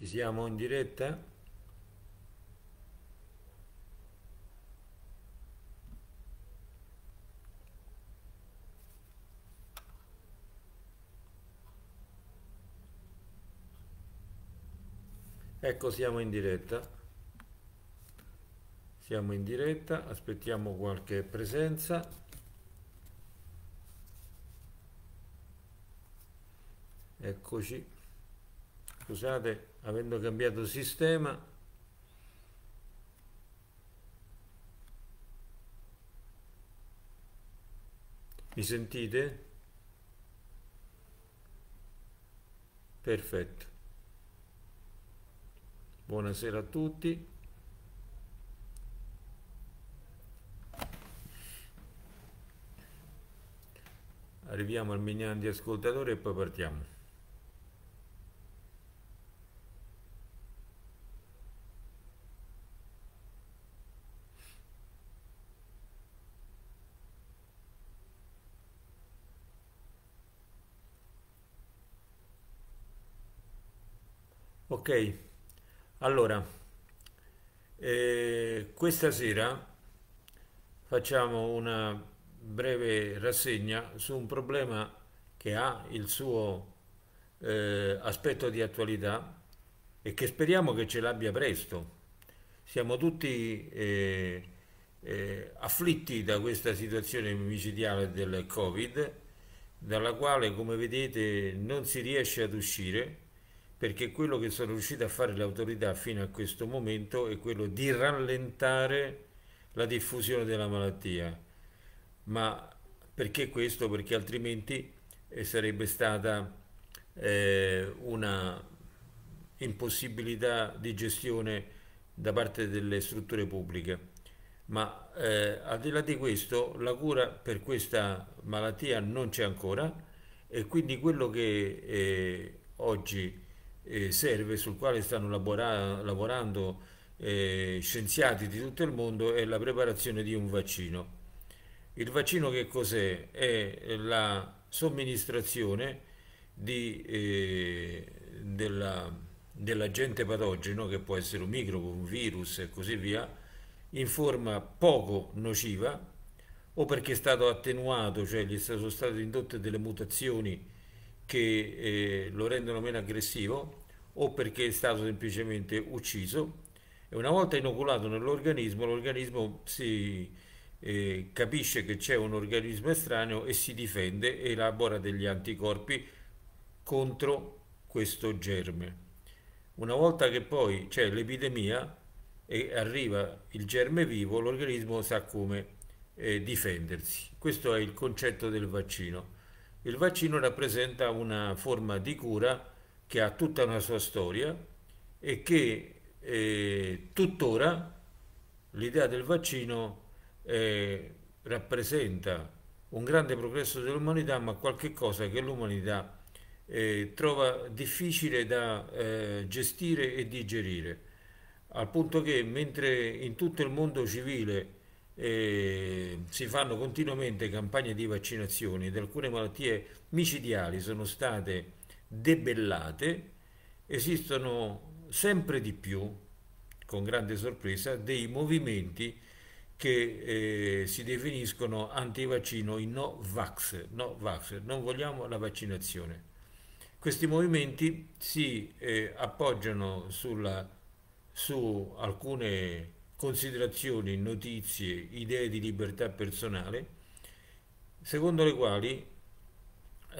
Ci siamo in diretta? Ecco, siamo in diretta. Siamo in diretta, aspettiamo qualche presenza. Eccoci. Scusate avendo cambiato sistema mi sentite? perfetto buonasera a tutti arriviamo al milione di ascoltatore e poi partiamo ok allora eh, questa sera facciamo una breve rassegna su un problema che ha il suo eh, aspetto di attualità e che speriamo che ce l'abbia presto siamo tutti eh, eh afflitti da questa situazione micidiale del covid dalla quale come vedete non si riesce ad uscire perché quello che sono riuscite a fare le autorità fino a questo momento è quello di rallentare la diffusione della malattia. Ma perché questo? Perché altrimenti eh, sarebbe stata eh, una impossibilità di gestione da parte delle strutture pubbliche. Ma eh, al di là di questo, la cura per questa malattia non c'è ancora e quindi quello che eh, oggi serve, sul quale stanno labora lavorando eh, scienziati di tutto il mondo, è la preparazione di un vaccino. Il vaccino che cos'è? È la somministrazione di, eh, dell'agente patogeno, che può essere un microbo, un virus e così via, in forma poco nociva o perché è stato attenuato, cioè gli sono state indotte delle mutazioni che eh, lo rendono meno aggressivo o perché è stato semplicemente ucciso e una volta inoculato nell'organismo l'organismo si eh, capisce che c'è un organismo estraneo e si difende e elabora degli anticorpi contro questo germe. Una volta che poi c'è l'epidemia e arriva il germe vivo, l'organismo sa come eh, difendersi. Questo è il concetto del vaccino. Il vaccino rappresenta una forma di cura che ha tutta una sua storia e che eh, tuttora l'idea del vaccino eh, rappresenta un grande progresso dell'umanità, ma qualche cosa che l'umanità eh, trova difficile da eh, gestire e digerire, al punto che mentre in tutto il mondo civile eh, si fanno continuamente campagne di vaccinazioni ed alcune malattie micidiali sono state debellate, esistono sempre di più, con grande sorpresa, dei movimenti che eh, si definiscono antivaccino, i no vax, no vax, non vogliamo la vaccinazione. Questi movimenti si eh, appoggiano sulla, su alcune considerazioni, notizie, idee di libertà personale, secondo le quali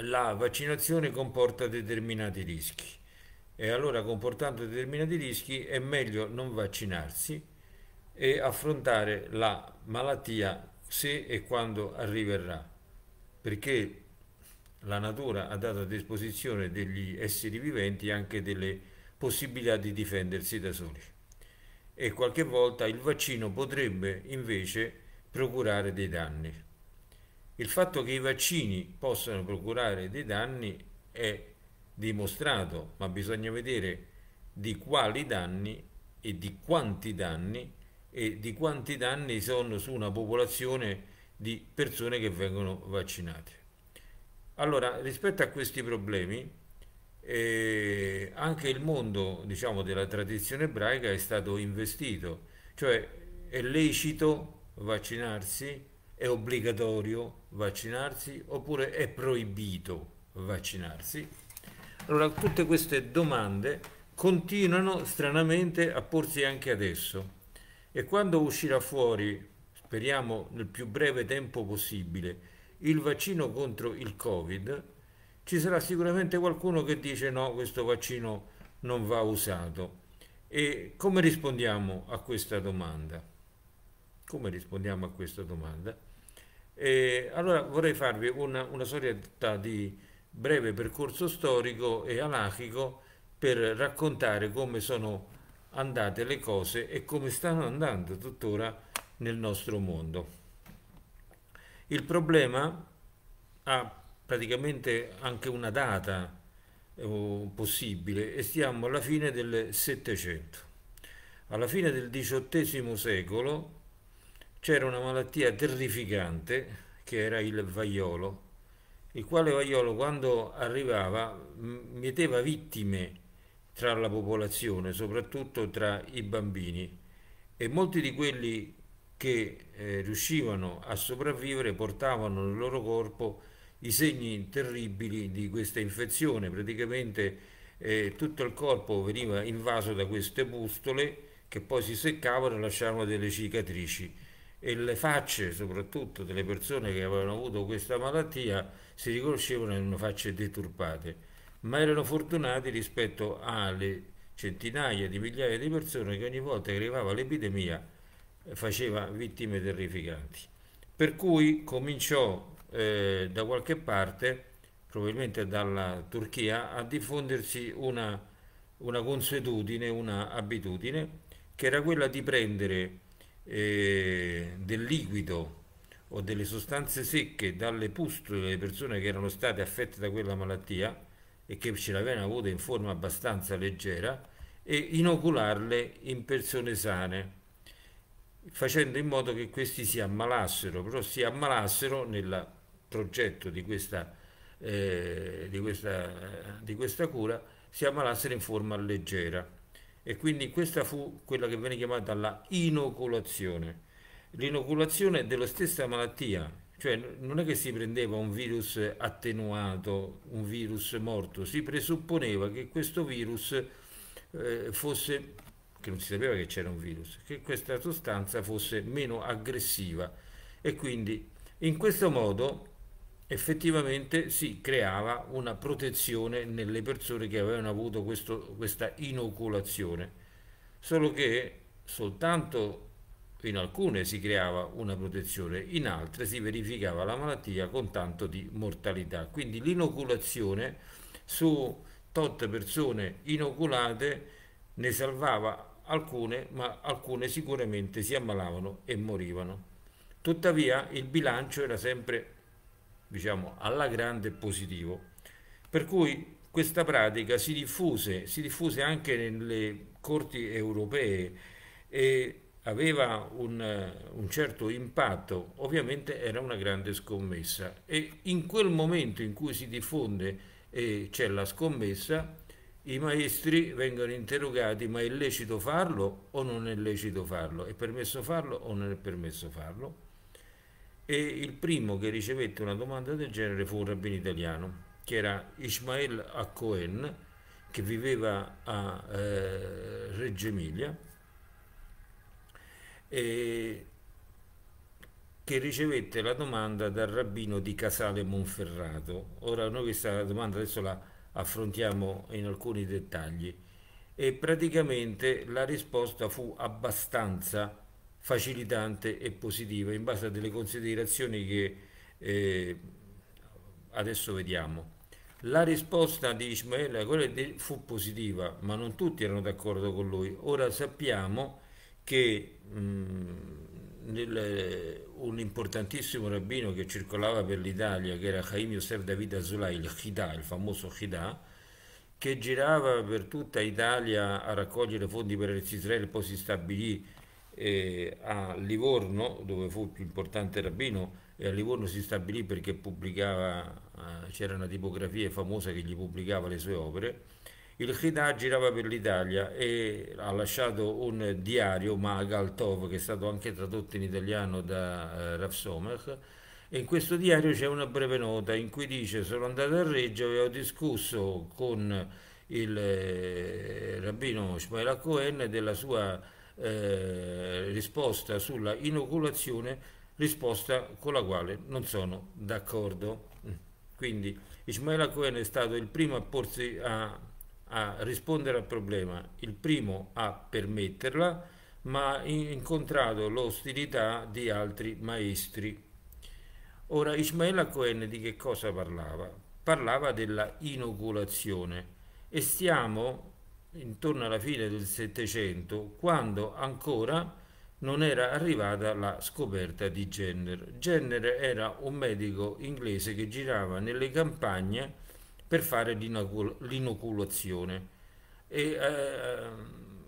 la vaccinazione comporta determinati rischi e allora comportando determinati rischi è meglio non vaccinarsi e affrontare la malattia se e quando arriverà, perché la natura ha dato a disposizione degli esseri viventi anche delle possibilità di difendersi da soli e qualche volta il vaccino potrebbe invece procurare dei danni. Il fatto che i vaccini possano procurare dei danni è dimostrato, ma bisogna vedere di quali danni e di quanti danni e di quanti danni sono su una popolazione di persone che vengono vaccinate. Allora, rispetto a questi problemi, e anche il mondo diciamo, della tradizione ebraica è stato investito, cioè è lecito vaccinarsi, è obbligatorio vaccinarsi oppure è proibito vaccinarsi. Allora tutte queste domande continuano stranamente a porsi anche adesso e quando uscirà fuori, speriamo nel più breve tempo possibile, il vaccino contro il Covid, ci sarà sicuramente qualcuno che dice no, questo vaccino non va usato. E come rispondiamo a questa domanda? Come rispondiamo a questa domanda? E allora vorrei farvi una, una sorta di breve percorso storico e anarchico per raccontare come sono andate le cose e come stanno andando tuttora nel nostro mondo. Il problema ha praticamente anche una data eh, possibile e stiamo alla fine del Settecento. Alla fine del XVIII secolo c'era una malattia terrificante che era il vaiolo, il quale vaiolo quando arrivava metteva vittime tra la popolazione, soprattutto tra i bambini e molti di quelli che eh, riuscivano a sopravvivere portavano nel loro corpo i segni terribili di questa infezione, praticamente eh, tutto il corpo veniva invaso da queste pustole che poi si seccavano e lasciavano delle cicatrici e le facce soprattutto delle persone che avevano avuto questa malattia si riconoscevano in facce deturpate, ma erano fortunati rispetto alle centinaia di migliaia di persone che ogni volta che arrivava l'epidemia eh, faceva vittime terrificanti. Per cui cominciò eh, da qualche parte, probabilmente dalla Turchia, a diffondersi una, una consuetudine, una abitudine, che era quella di prendere eh, del liquido o delle sostanze secche dalle pustole delle persone che erano state affette da quella malattia e che ce l'avevano avuta in forma abbastanza leggera e inocularle in persone sane facendo in modo che questi si ammalassero, però si ammalassero nella progetto di questa, eh, di questa, di questa cura si ammalassero in forma leggera e quindi questa fu quella che venne chiamata la inoculazione. L'inoculazione della stessa malattia, cioè non è che si prendeva un virus attenuato, un virus morto, si presupponeva che questo virus eh, fosse, che non si sapeva che c'era un virus, che questa sostanza fosse meno aggressiva e quindi in questo modo effettivamente si creava una protezione nelle persone che avevano avuto questo, questa inoculazione, solo che soltanto in alcune si creava una protezione, in altre si verificava la malattia con tanto di mortalità. Quindi l'inoculazione su tot persone inoculate ne salvava alcune, ma alcune sicuramente si ammalavano e morivano. Tuttavia il bilancio era sempre diciamo, alla grande positivo. Per cui questa pratica si diffuse, si diffuse anche nelle corti europee e aveva un, un, certo impatto, ovviamente era una grande scommessa e in quel momento in cui si diffonde e c'è la scommessa, i maestri vengono interrogati ma è lecito farlo o non è lecito farlo, è permesso farlo o non è permesso farlo e il primo che ricevette una domanda del genere fu un rabbino italiano, che era Ismael Accoen, che viveva a eh, Reggio Emilia, e che ricevette la domanda dal rabbino di Casale Monferrato. Ora noi questa domanda adesso la affrontiamo in alcuni dettagli e praticamente la risposta fu abbastanza facilitante e positiva in base a delle considerazioni che eh, adesso vediamo. La risposta di Ismaele a quella fu positiva, ma non tutti erano d'accordo con lui. Ora sappiamo che mh, mm, nel, un importantissimo rabbino che circolava per l'Italia, che era Chaim Yosef David Azulai, il Chida, il famoso Chida, che girava per tutta Italia a raccogliere fondi per Israele, poi si stabilì eh, a Livorno, dove fu il più importante rabbino, e a Livorno si stabilì perché pubblicava, eh, c'era una tipografia famosa che gli pubblicava le sue opere. Il Chidà girava per l'Italia e ha lasciato un diario, Magal Tov, che è stato anche tradotto in italiano da eh, Rav Somach, e in questo diario c'è una breve nota in cui dice sono andato a Reggio e ho discusso con il eh, rabbino Shmuel Cohen della sua eh, risposta sulla inoculazione, risposta con la quale non sono d'accordo. Mm. Quindi Ismaela Cohen è stato il primo a, porsi, a, a rispondere al problema, il primo a permetterla, ma ha incontrato l'ostilità di altri maestri. Ora Ismaela Cohen di che cosa parlava? Parlava della inoculazione e stiamo intorno alla fine del Settecento, quando ancora non era arrivata la scoperta di Jenner. Jenner era un medico inglese che girava nelle campagne per fare l'inoculazione e, eh,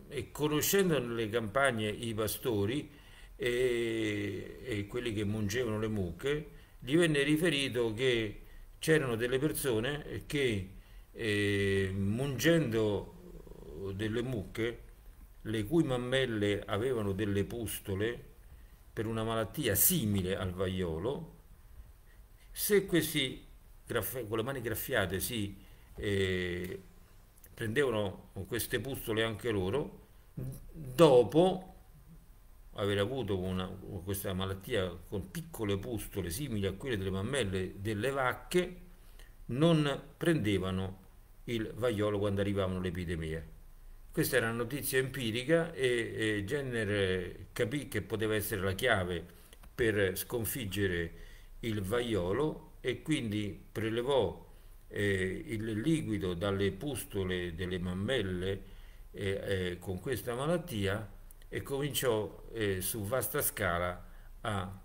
e conoscendo nelle campagne i pastori e, e quelli che mungevano le mucche, gli venne riferito che c'erano delle persone che eh, mungendo delle mucche le cui mammelle avevano delle pustole per una malattia simile al vaiolo, se questi con le mani graffiate si eh, prendevano queste pustole anche loro, dopo aver avuto una, questa malattia con piccole pustole simili a quelle delle mammelle delle vacche, non prendevano il vaiolo quando arrivavano le epidemie. Questa era notizia empirica e, e Jenner eh, capì che poteva essere la chiave per sconfiggere il vaiolo e quindi prelevò eh, il liquido dalle pustole delle mammelle eh, eh, con questa malattia e cominciò eh, su vasta scala a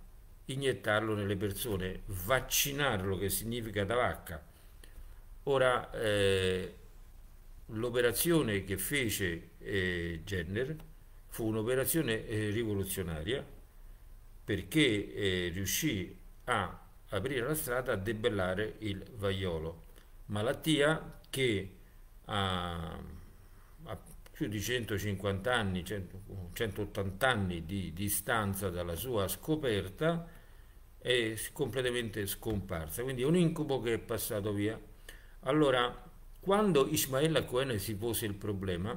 iniettarlo nelle persone, vaccinarlo che significa da vacca. Ora, eh, l'operazione che fece eh, Jenner fu un'operazione eh, rivoluzionaria perché eh, riuscì a aprire la strada a debellare il vaiolo, malattia che a, a più di 150 anni, 180 anni di distanza dalla sua scoperta è completamente scomparsa, quindi è un incubo che è passato via. Allora, quando Ismaella Cohen si pose il problema,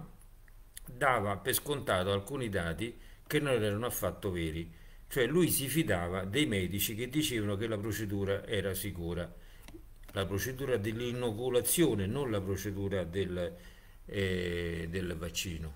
dava per scontato alcuni dati che non erano affatto veri, cioè lui si fidava dei medici che dicevano che la procedura era sicura, la procedura dell'inoculazione, non la procedura del, eh, del vaccino.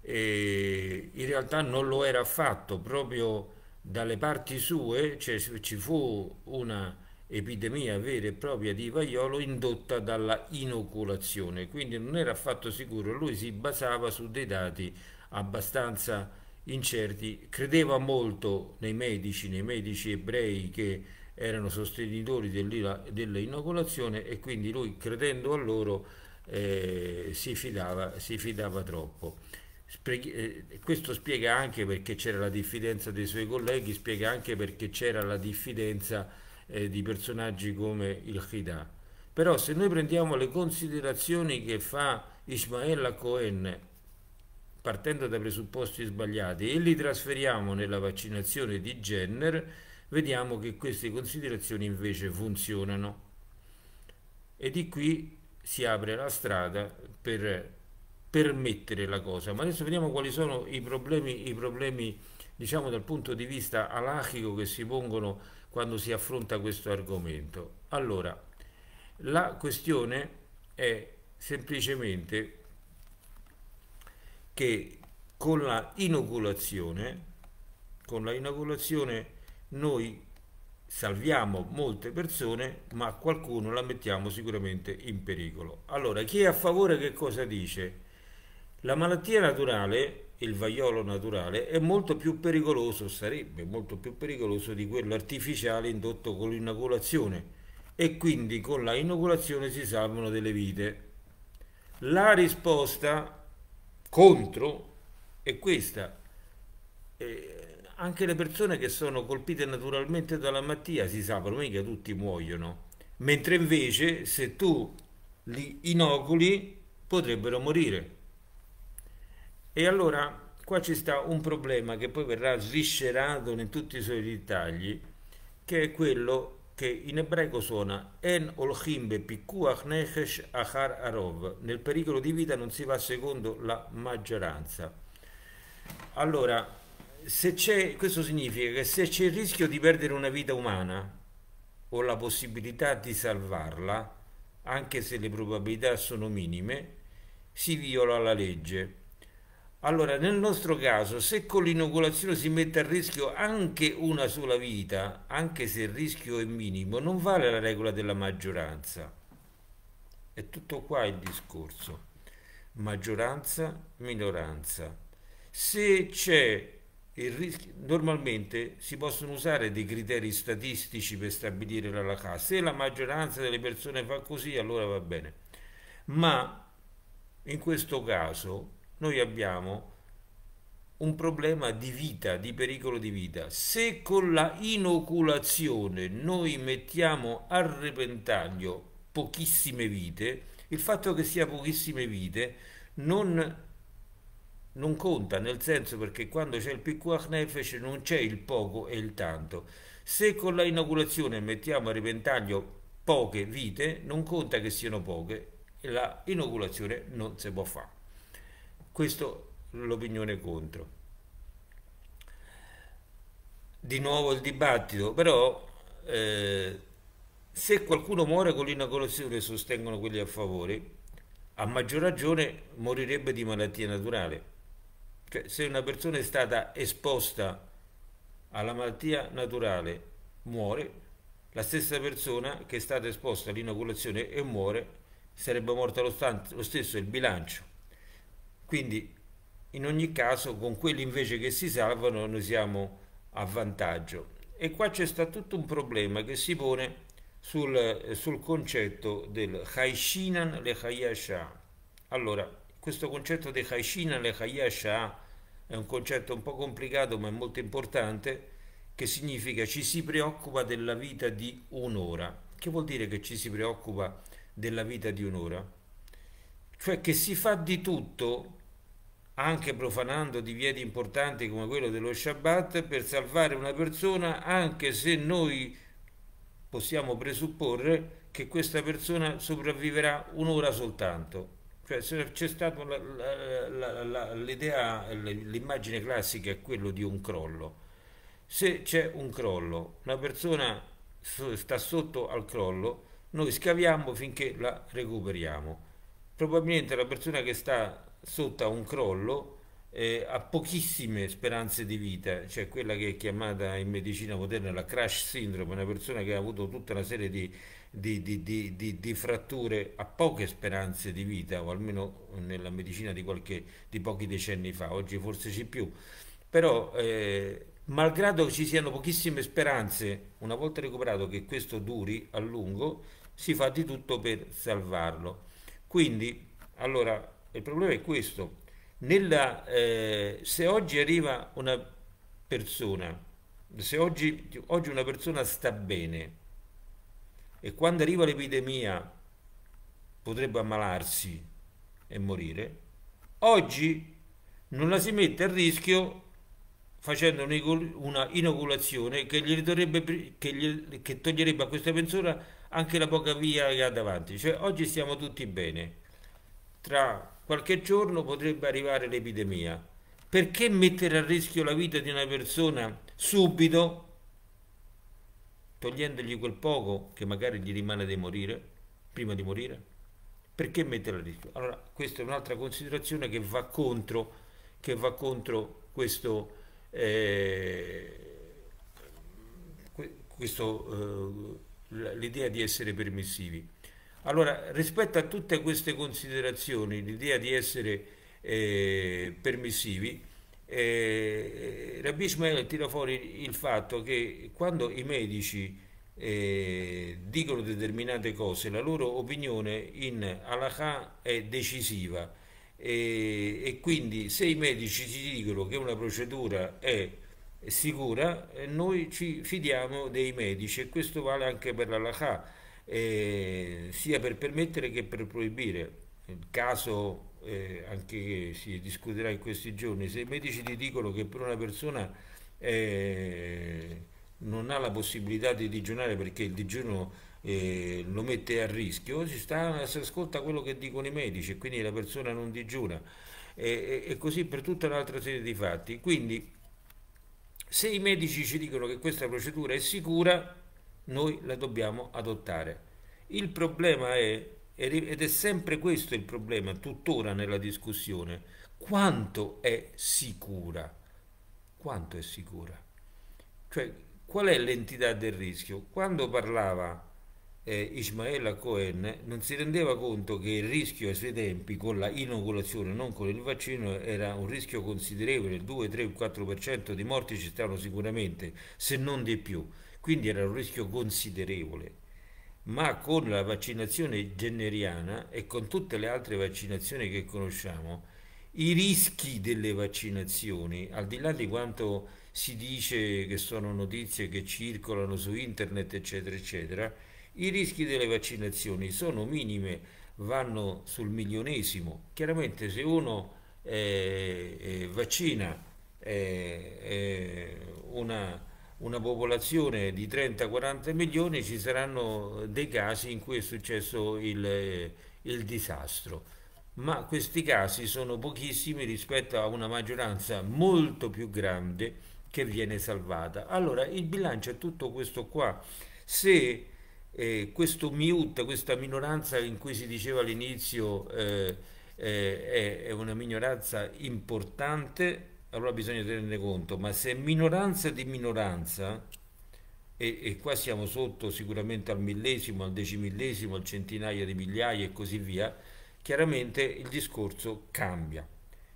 E in realtà non lo era affatto, proprio dalle parti sue cioè, ci fu una epidemia vera e propria di vaiolo indotta dalla inoculazione, quindi non era affatto sicuro, lui si basava su dei dati abbastanza incerti, credeva molto nei medici, nei medici ebrei che erano sostenitori dell'inoculazione e quindi lui credendo a loro eh, si, fidava, si fidava troppo. Eh, questo spiega anche perché c'era la diffidenza dei suoi colleghi, spiega anche perché c'era la diffidenza eh, di personaggi come il Khida. Però se noi prendiamo le considerazioni che fa Ismael Cohen partendo da presupposti sbagliati e li trasferiamo nella vaccinazione di Jenner, vediamo che queste considerazioni invece funzionano. E di qui si apre la strada per permettere la cosa. Ma adesso vediamo quali sono i problemi, i problemi diciamo dal punto di vista alachico che si pongono quando si affronta questo argomento. Allora, la questione è semplicemente che con la inoculazione, con la inoculazione noi salviamo molte persone, ma qualcuno la mettiamo sicuramente in pericolo. Allora, chi è a favore che cosa dice? La malattia naturale il vaiolo naturale è molto più pericoloso, sarebbe molto più pericoloso di quello artificiale indotto con l'inoculazione e quindi con la inoculazione si salvano delle vite. La risposta contro è questa. Eh, anche le persone che sono colpite naturalmente dalla malattia si salvano, mica tutti muoiono. Mentre invece se tu li inoculi potrebbero morire. E allora qua ci sta un problema che poi verrà sviscerato in tutti i suoi dettagli, che è quello che in ebraico suona En olchimbe pikuach nechesh achar arov. Nel pericolo di vita non si va secondo la maggioranza. Allora, questo significa che se c'è il rischio di perdere una vita umana o la possibilità di salvarla, anche se le probabilità sono minime, si viola la legge allora, nel nostro caso, se con l'inoculazione si mette a rischio anche una sola vita, anche se il rischio è minimo, non vale la regola della maggioranza. È tutto qua il discorso. Maggioranza, minoranza. Se c'è il rischio, normalmente si possono usare dei criteri statistici per stabilire la LACA. Se la maggioranza delle persone fa così, allora va bene. Ma in questo caso noi abbiamo un problema di vita, di pericolo di vita. Se con la inoculazione noi mettiamo a repentaglio pochissime vite, il fatto che sia pochissime vite non, non conta, nel senso perché quando c'è il PQHNFC non c'è il poco e il tanto. Se con la inoculazione mettiamo a repentaglio poche vite, non conta che siano poche, la inoculazione non si può fare. Questo l'opinione contro. Di nuovo il dibattito, però eh, se qualcuno muore con l'inoculazione, sostengono quelli a favore, a maggior ragione morirebbe di malattia naturale. Cioè, se una persona è stata esposta alla malattia naturale muore, la stessa persona che è stata esposta all'inoculazione e muore sarebbe morta lo, lo stesso, il bilancio. Quindi in ogni caso con quelli invece che si salvano noi siamo a vantaggio. E qua c'è stato tutto un problema che si pone sul, sul concetto del Haishinan le Hayasha. Allora, questo concetto di Haishinan le Hayasha è un concetto un po' complicato ma è molto importante che significa ci si preoccupa della vita di un'ora. Che vuol dire che ci si preoccupa della vita di un'ora? Cioè che si fa di tutto anche profanando divieti importanti come quello dello Shabbat, per salvare una persona, anche se noi possiamo presupporre che questa persona sopravviverà un'ora soltanto. Cioè, c'è stata l'idea, l'immagine classica è quella di un crollo. Se c'è un crollo, una persona sta sotto al crollo, noi scaviamo finché la recuperiamo. Probabilmente la persona che sta sotto a un crollo eh, ha pochissime speranze di vita, cioè quella che è chiamata in medicina moderna la crash syndrome, una persona che ha avuto tutta una serie di, di, di, di fratture, ha poche speranze di vita, o almeno nella medicina di, qualche, pochi decenni fa, oggi forse c'è più, però eh, malgrado ci siano pochissime speranze, una volta recuperato che questo duri a lungo, si fa di tutto per salvarlo. Quindi, allora, il problema è questo. Nella, eh, se oggi arriva una persona, se oggi, oggi una persona sta bene e quando arriva l'epidemia potrebbe ammalarsi e morire, oggi non la si mette a rischio facendo una inoculazione che, dovrebbe, che, gli, che toglierebbe a questa persona anche la poca via che ha davanti. Cioè oggi stiamo tutti bene. Tra qualche giorno potrebbe arrivare l'epidemia. Perché mettere a rischio la vita di una persona subito, togliendogli quel poco che magari gli rimane di morire, prima di morire? Perché mettere a rischio? Allora, questa è un'altra considerazione che va contro, che va contro questo, eh, questo eh, l'idea di essere permissivi. Allora, rispetto a tutte queste considerazioni, l'idea di essere eh, permissivi, eh, Rabbi Ismael tira fuori il fatto che quando i medici eh, dicono determinate cose, la loro opinione in halakha è decisiva e, e, quindi se i medici ci dicono che una procedura è sicura, eh, noi ci fidiamo dei medici e questo vale anche per l'halakha eh, sia per permettere che per proibire. Il caso eh, anche che si discuterà in questi giorni, se i medici ti dicono che per una persona eh, non ha la possibilità di digiunare perché il digiuno eh, lo mette a rischio, si, sta, si, ascolta quello che dicono i medici e quindi la persona non digiuna e, e, e così per tutta un'altra serie di fatti. Quindi se i medici ci dicono che questa procedura è sicura, noi la dobbiamo adottare. Il problema è, ed è sempre questo il problema, tuttora nella discussione, quanto è sicura? Quanto è sicura? Cioè, qual è l'entità del rischio? Quando parlava eh, Ismaela Cohen non si rendeva conto che il rischio ai suoi tempi con la inoculazione, non con il vaccino, era un rischio considerevole, il 2, 3, 4% di morti ci stavano sicuramente, se non di più quindi era un rischio considerevole. Ma con la vaccinazione generiana e con tutte le altre vaccinazioni che conosciamo, i rischi delle vaccinazioni, al di là di quanto si dice che sono notizie che circolano su internet, eccetera, eccetera, i rischi delle vaccinazioni sono minime, vanno sul milionesimo. Chiaramente se uno eh, eh, vaccina eh, eh una una popolazione di 30-40 milioni ci saranno dei casi in cui è successo il, il disastro ma questi casi sono pochissimi rispetto a una maggioranza molto più grande che viene salvata. Allora il bilancio è tutto questo qua. Se eh, questo MIUT, questa minoranza in cui si diceva all'inizio eh, eh, è una minoranza importante, allora bisogna tenerne conto, ma se minoranza di minoranza, e, e qua siamo sotto sicuramente al millesimo, al decimillesimo, al centinaia di migliaia e così via, chiaramente il discorso cambia.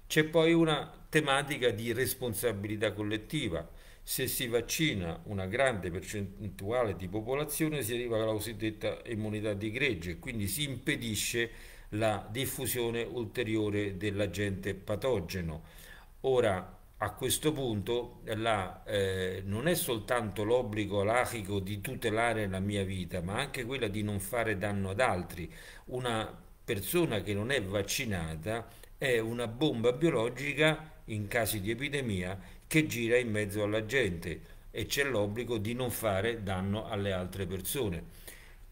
C'è poi una tematica di responsabilità collettiva. Se si vaccina una grande percentuale di popolazione si arriva alla cosiddetta immunità di gregge, quindi si impedisce la diffusione ulteriore dell'agente patogeno Ora, a questo punto là, eh, non è soltanto l'obbligo lachico di tutelare la mia vita, ma anche quella di non fare danno ad altri. Una persona che non è vaccinata è una bomba biologica in caso di epidemia che gira in mezzo alla gente e c'è l'obbligo di non fare danno alle altre persone.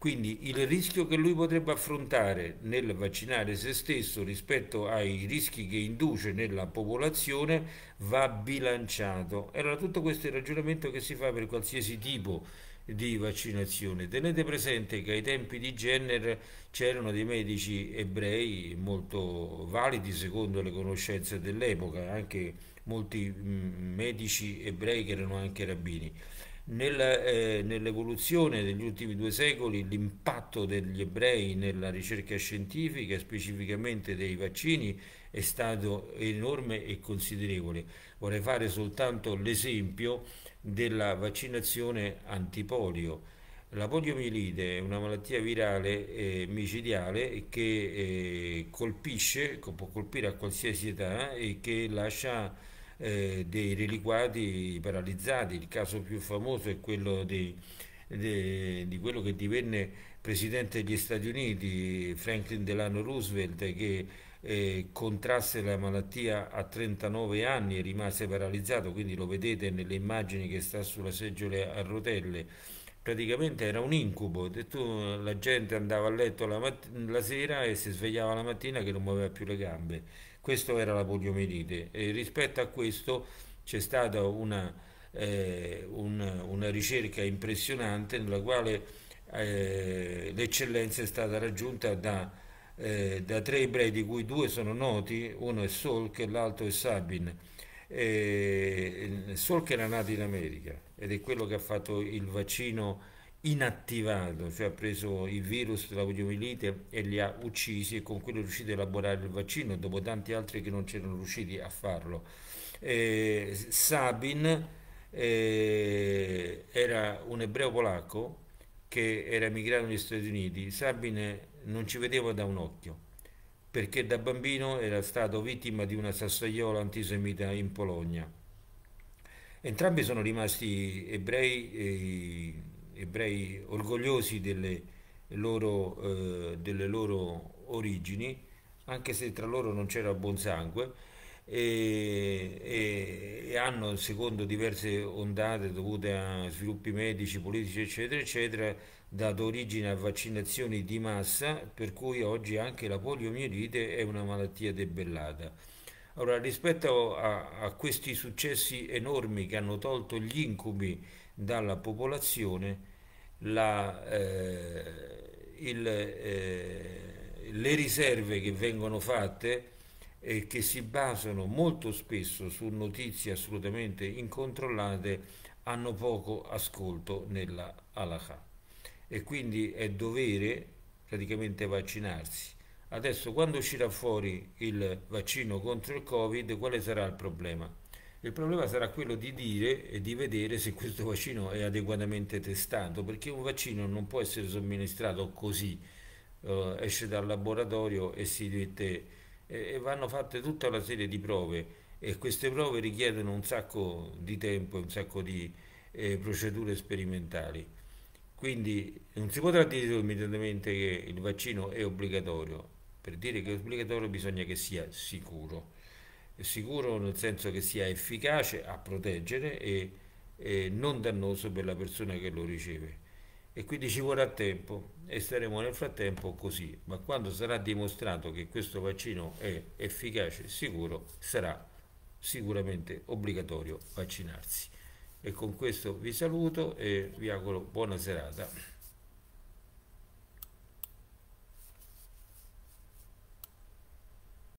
Quindi il rischio che lui potrebbe affrontare nel vaccinare se stesso rispetto ai rischi che induce nella popolazione va bilanciato. Era tutto questo è il ragionamento che si fa per qualsiasi tipo di vaccinazione. Tenete presente che ai tempi di Jenner c'erano dei medici ebrei molto validi secondo le conoscenze dell'epoca, anche molti mm, medici ebrei che erano anche rabbini. Eh, nell'evoluzione degli ultimi due secoli l'impatto degli ebrei nella ricerca scientifica, specificamente dei vaccini, è stato enorme e considerevole. Vorrei fare soltanto l'esempio della vaccinazione antipolio. La poliomielite è una malattia virale eh, micidiale che eh, colpisce, può colpire a qualsiasi età e che lascia eh, dei reliquati paralizzati. Il caso più famoso è quello di, di, di quello che divenne presidente degli Stati Uniti, Franklin Delano Roosevelt, che eh, contrasse la malattia a 39 anni e rimase paralizzato, quindi lo vedete nelle immagini che sta sulla seggiola a rotelle. Praticamente era un incubo, tu, la gente andava a letto la, la sera e si svegliava la mattina che non muoveva più le gambe. Questo era la poliomielite e rispetto a questo c'è stata una, eh, una, una ricerca impressionante nella quale eh, l'eccellenza è stata raggiunta da, eh, da tre ebrei di cui due sono noti, uno è Solk e l'altro è Sabin. Eh, Solk era nato in America ed è quello che ha fatto il vaccino inattivato, cioè ha preso il virus della poliomielite e li ha uccisi e con quello è riuscito a elaborare il vaccino dopo tanti altri che non c'erano riusciti a farlo. Eh, Sabin eh, era un ebreo polacco che era emigrato negli Stati Uniti. Sabin non ci vedeva da un occhio perché da bambino era stato vittima di una sassaiola antisemita in Polonia. Entrambi sono rimasti ebrei eh, ebrei orgogliosi delle loro, eh, delle loro origini, anche se tra loro non c'era buon sangue, e, e, e, hanno, secondo diverse ondate dovute a sviluppi medici, politici, eccetera, eccetera, dato origine a vaccinazioni di massa, per cui oggi anche la poliomielite è una malattia debellata. Allora, rispetto a, a questi successi enormi che hanno tolto gli incubi dalla popolazione, la, eh, il, eh, le riserve che vengono fatte e che si basano molto spesso su notizie assolutamente incontrollate hanno poco ascolto nella halakha e quindi è dovere praticamente vaccinarsi. Adesso quando uscirà fuori il vaccino contro il Covid, quale sarà il problema? Il problema sarà quello di dire e di vedere se questo vaccino è adeguatamente testato, perché un vaccino non può essere somministrato così, eh, esce dal laboratorio e si mette, e, e vanno fatte tutta una serie di prove e queste prove richiedono un sacco di tempo, e un sacco di eh, procedure sperimentali. Quindi non si potrà dire immediatamente che il vaccino è obbligatorio, per dire che è obbligatorio bisogna che sia sicuro sicuro nel senso che sia efficace a proteggere e, e, non dannoso per la persona che lo riceve. E quindi ci vorrà tempo e staremo nel frattempo così, ma quando sarà dimostrato che questo vaccino è efficace e sicuro, sarà sicuramente obbligatorio vaccinarsi. E con questo vi saluto e vi auguro buona serata.